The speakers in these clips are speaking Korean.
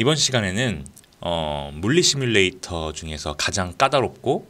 이번 시간에는 어, 물리 시뮬레이터 중에서 가장 까다롭고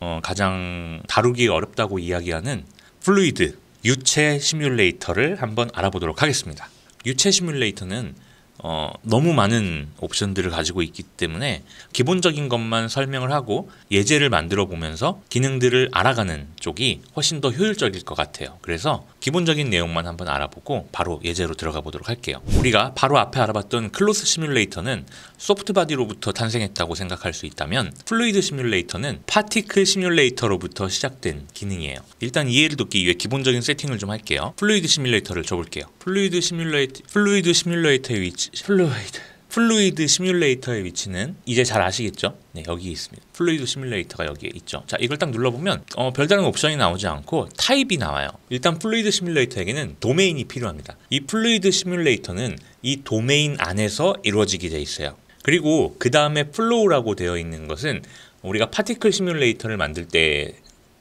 어, 가장 다루기 어렵다고 이야기하는 플루이드 유체 시뮬레이터를 한번 알아보도록 하겠습니다. 유체 시뮬레이터는 어, 너무 많은 옵션들을 가지고 있기 때문에 기본적인 것만 설명을 하고 예제를 만들어 보면서 기능들을 알아가는 쪽이 훨씬 더 효율적일 것 같아요. 그래서 기본적인 내용만 한번 알아보고 바로 예제로 들어가 보도록 할게요. 우리가 바로 앞에 알아봤던 클로스 시뮬레이터는 소프트바디로부터 탄생했다고 생각할 수 있다면 플루이드 시뮬레이터는 파티클 시뮬레이터로부터 시작된 기능이에요. 일단 이해를 돕기 위해 기본적인 세팅을 좀 할게요. 플루이드 시뮬레이터를 줘볼게요. 플루이드 시뮬레이터, 플루이드 시뮬레이터의 위치 플루이드 플루이드 시뮬레이터의 위치는 이제 잘 아시겠죠? 네, 여기 있습니다. 플루이드 시뮬레이터가 여기에 있죠. 자, 이걸 딱 눌러보면 어, 별다른 옵션이 나오지 않고 타입이 나와요. 일단 플루이드 시뮬레이터에게는 도메인이 필요합니다. 이 플루이드 시뮬레이터는 이 도메인 안에서 이루어지게 돼 있어요. 그리고 그 다음에 플로우라고 되어 있는 것은 우리가 파티클 시뮬레이터를 만들 때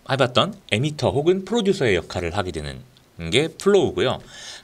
해봤던 에미터 혹은 프로듀서의 역할을 하게 되는 게 플로우고요.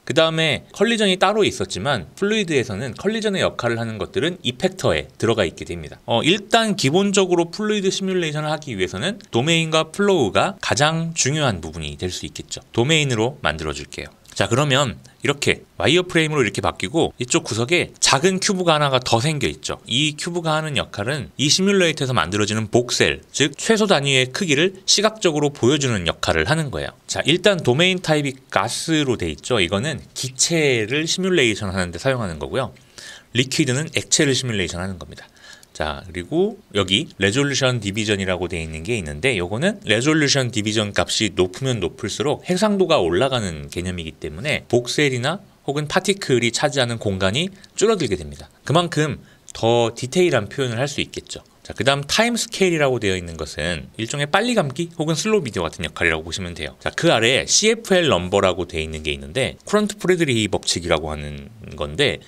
그 다음에 컬리전이 따로 있었지만 플루이드에서는 컬리전의 역할을 하는 것들은 이펙터에 들어가 있게 됩니다. 어, 일단 기본적으로 플루이드 시뮬레이션을 하기 위해서는 도메인과 플로우가 가장 중요한 부분이 될 수 있겠죠. 도메인으로 만들어줄게요. 자 그러면 이렇게 와이어 프레임으로 이렇게 바뀌고 이쪽 구석에 작은 큐브가 하나가 더 생겨 있죠. 이 큐브가 하는 역할은 이 시뮬레이터에서 만들어지는 복셀, 즉 최소 단위의 크기를 시각적으로 보여주는 역할을 하는 거예요. 자, 일단 도메인 타입이 가스로 돼 있죠. 이거는 기체를 시뮬레이션 하는데 사용하는 거고요. 리퀴드는 액체를 시뮬레이션 하는 겁니다. 자 그리고 여기 레졸루션 디비전이라고 되어 있는 게 있는데 요거는 레졸루션 디비전 값이 높으면 높을수록 해상도가 올라가는 개념이기 때문에 복셀이나 혹은 파티클이 차지하는 공간이 줄어들게 됩니다. 그만큼 더 디테일한 표현을 할 수 있겠죠. 자, 그 다음 타임 스케일이라고 되어 있는 것은 일종의 빨리 감기 혹은 슬로우 비디오 같은 역할이라고 보시면 돼요. 자, 그 아래에 CFL 넘버라고 되어 있는 게 있는데 쿠런트 프레드리 법칙이라고 하는 건데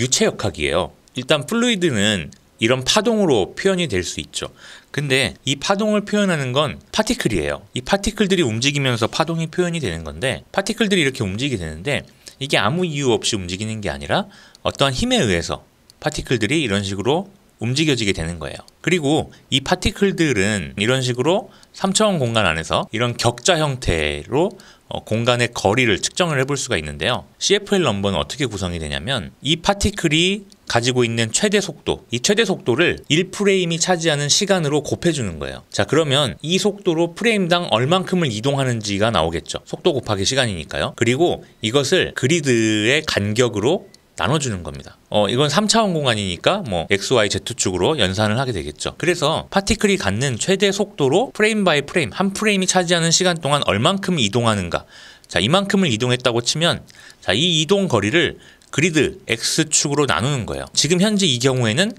유체 역학이에요. 일단 플루이드는 이런 파동으로 표현이 될 수 있죠. 근데 이 파동을 표현하는 건 파티클이에요. 이 파티클들이 움직이면서 파동이 표현이 되는 건데 파티클들이 이렇게 움직이게 되는데 이게 아무 이유 없이 움직이는 게 아니라 어떠한 힘에 의해서 파티클들이 이런 식으로 움직여지게 되는 거예요. 그리고 이 파티클들은 이런 식으로 3차원 공간 안에서 이런 격자 형태로 어, 공간의 거리를 측정을 해볼 수가 있는데요. CFL 넘버는 어떻게 구성이 되냐면 이 파티클이 가지고 있는 최대 속도, 이 최대 속도를 1프레임이 차지하는 시간으로 곱해주는 거예요. 자, 그러면 이 속도로 프레임당 얼만큼을 이동하는지가 나오겠죠. 속도 곱하기 시간이니까요. 그리고 이것을 그리드의 간격으로 나눠주는 겁니다. 어, 이건 3차원 공간이니까 뭐 XY Z축으로 연산을 하게 되겠죠. 그래서 파티클이 갖는 최대 속도로 프레임 바이 프레임, 한 프레임이 차지하는 시간 동안 얼만큼 이동하는가. 자, 이만큼을 이동했다고 치면 자, 이 이동 거리를 그리드 X축으로 나누는 거예요. 지금 현재 이 경우에는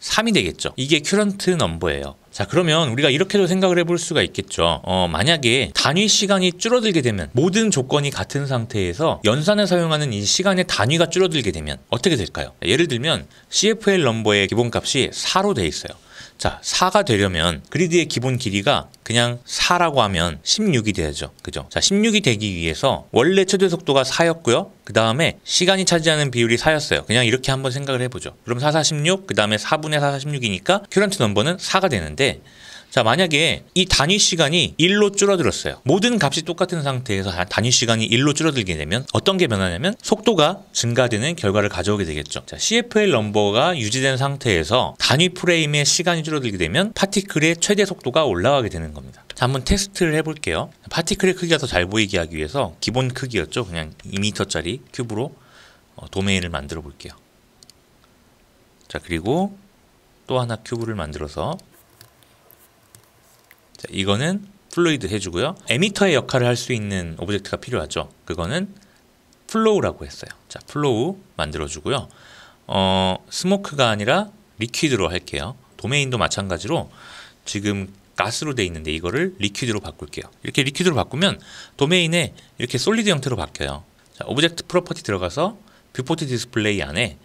3이 되겠죠. 이게 큐런트 넘버예요. 자 그러면 우리가 이렇게도 생각을 해볼 수가 있겠죠 어, 만약에 단위 시간이 줄어들게 되면 모든 조건이 같은 상태에서 연산을 사용하는 이 시간의 단위가 줄어들게 되면 어떻게 될까요 예를 들면 CFL 넘버의 기본값이 4로 돼 있어요 자, 4가 되려면 그리드의 기본 길이가 그냥 4라고 하면 16이 돼야죠 그죠? 자, 16이 되기 위해서 원래 최대 속도가 4였고요. 그 다음에 시간이 차지하는 비율이 4였어요. 그냥 이렇게 한번 생각을 해보죠. 그럼 4, 4, 16, 그 다음에 4분의 4, 4, 16이니까 큐런트 넘버는 4가 되는데 자, 만약에 이 단위 시간이 1로 줄어들었어요. 모든 값이 똑같은 상태에서 단위 시간이 1로 줄어들게 되면 어떤 게 변하냐면 속도가 증가되는 결과를 가져오게 되겠죠. 자, CFL 넘버가 유지된 상태에서 단위 프레임의 시간이 줄어들게 되면 파티클의 최대 속도가 올라가게 되는 겁니다. 자, 한번 테스트를 해볼게요. 파티클의 크기가 더 잘 보이게 하기 위해서 기본 크기였죠. 그냥 2m짜리 큐브로 어, 도메인을 만들어 볼게요. 자, 그리고 또 하나 큐브를 만들어서 자, 이거는 플루이드 해주고요. 에미터의 역할을 할 수 있는 오브젝트가 필요하죠. 그거는 플로우라고 했어요. 자, 플로우 만들어주고요. 어, 스모크가 아니라 리퀴드로 할게요. 도메인도 마찬가지로 지금 가스로 돼 있는데 이거를 리퀴드로 바꿀게요. 이렇게 리퀴드로 바꾸면 도메인에 이렇게 솔리드 형태로 바뀌어요. 자, 오브젝트 프로퍼티 들어가서 뷰포트 디스플레이 안에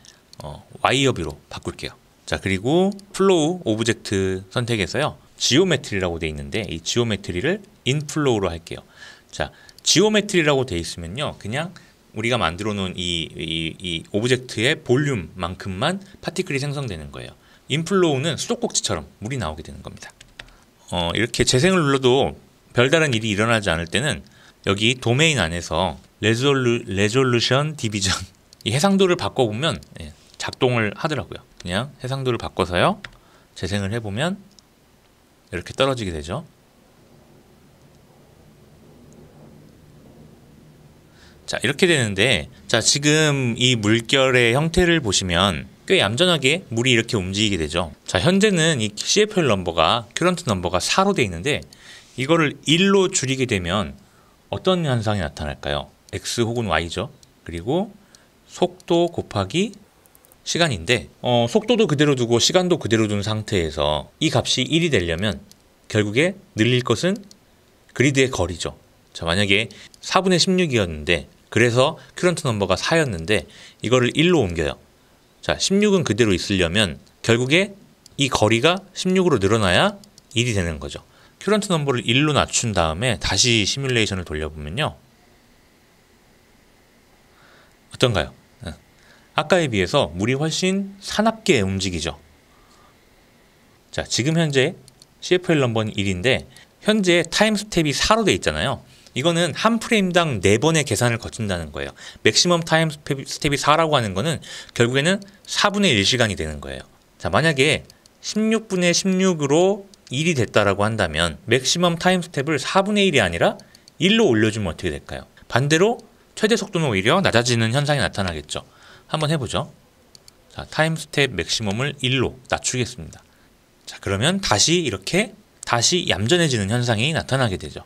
어, 와이어뷰로 바꿀게요. 자 그리고 플로우 오브젝트 선택해서요. 지오메트리라고 돼 있는데 이 지오메트리를 인플로우로 할게요. 자, 지오메트리라고 돼 있으면요. 그냥 우리가 만들어 놓은 이, 이, 이 오브젝트의 볼륨만큼만 파티클이 생성되는 거예요. 인플로우는 수도꼭지처럼 물이 나오게 되는 겁니다. 어, 이렇게 재생을 눌러도 별다른 일이 일어나지 않을 때는 여기 도메인 안에서 레졸루, 레졸루션 디비전 이 해상도를 바꿔보면 예, 작동을 하더라고요. 그냥 해상도를 바꿔서요. 재생을 해보면 이렇게 떨어지게 되죠. 자 이렇게 되는데 자 지금 이 물결의 형태를 보시면 꽤 얌전하게 물이 이렇게 움직이게 되죠 자 현재는 이 CFL 넘버가 큐런트 넘버가 4로 되어 있는데 이거를 1로 줄이게 되면 어떤 현상이 나타날까요? X 혹은 Y죠 그리고 속도 곱하기 시간인데 어, 속도도 그대로 두고 시간도 그대로 둔 상태에서 이 값이 1이 되려면 결국에 늘릴 것은 그리드의 거리죠. 자 만약에 4분의 16이었는데 그래서 큐런트 넘버가 4였는데 이거를 1로 옮겨요. 자 16은 그대로 있으려면 결국에 이 거리가 16으로 늘어나야 1이 되는 거죠. 큐런트 넘버를 1로 낮춘 다음에 다시 시뮬레이션을 돌려보면요. 어떤가요? 아까에 비해서 물이 훨씬 사납게 움직이죠. 자, 지금 현재 CFL 넘버는 1인데 현재 타임 스텝이 4로 돼 있잖아요. 이거는 한 프레임당 4번의 계산을 거친다는 거예요. 맥시멈 타임 스텝이 4라고 하는 거는 결국에는 4분의 1시간이 되는 거예요. 자, 만약에 16분의 16으로 1이 됐다라고 한다면 맥시멈 타임 스텝을 4분의 1이 아니라 1로 올려주면 어떻게 될까요? 반대로 최대 속도는 오히려 낮아지는 현상이 나타나겠죠. 한번 해보죠. 자, 타임 스텝 맥시멈을 1로 낮추겠습니다. 자, 그러면 다시 이렇게 다시 얌전해지는 현상이 나타나게 되죠.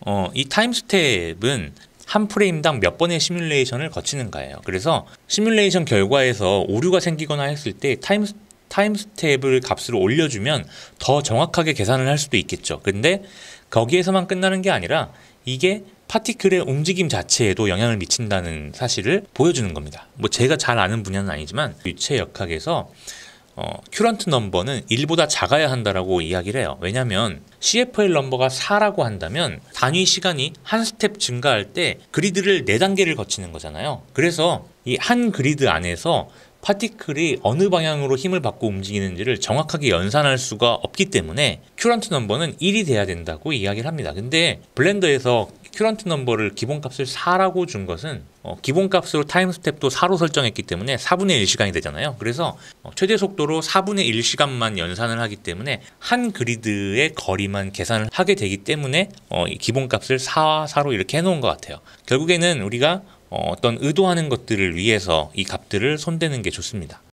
어, 이 타임 스텝은 한 프레임당 몇 번의 시뮬레이션을 거치는 거예요. 그래서 시뮬레이션 결과에서 오류가 생기거나 했을 때 타임 타임 스텝을 값으로 올려주면 더 정확하게 계산을 할 수도 있겠죠. 근데 거기에서만 끝나는 게 아니라 이게 파티클의 움직임 자체에도 영향을 미친다는 사실을 보여주는 겁니다. 뭐 제가 잘 아는 분야는 아니지만 유체 역학에서 어, 큐런트 넘버는 1보다 작아야 한다라고 이야기를 해요. 왜냐하면 CFL 넘버가 4라고 한다면 단위 시간이 한 스텝 증가할 때 그리드를 4단계를 거치는 거잖아요. 그래서 이 한 그리드 안에서 파티클이 어느 방향으로 힘을 받고 움직이는지를 정확하게 연산할 수가 없기 때문에 큐런트 넘버는 1이 돼야 된다고 이야기를 합니다. 근데 블렌더에서 큐런트 넘버를 기본값을 4라고 준 것은 어, 기본값으로 타임 스텝도 4로 설정했기 때문에 4분의 1시간이 되잖아요. 그래서 어, 최대 속도로 4분의 1시간만 연산을 하기 때문에 한 그리드의 거리만 계산을 하게 되기 때문에 어, 기본값을 4, 와 4로 이렇게 해놓은 것 같아요. 결국에는 우리가 어, 어떤 의도하는 것들을 위해서 이 값들을 손대는 게 좋습니다.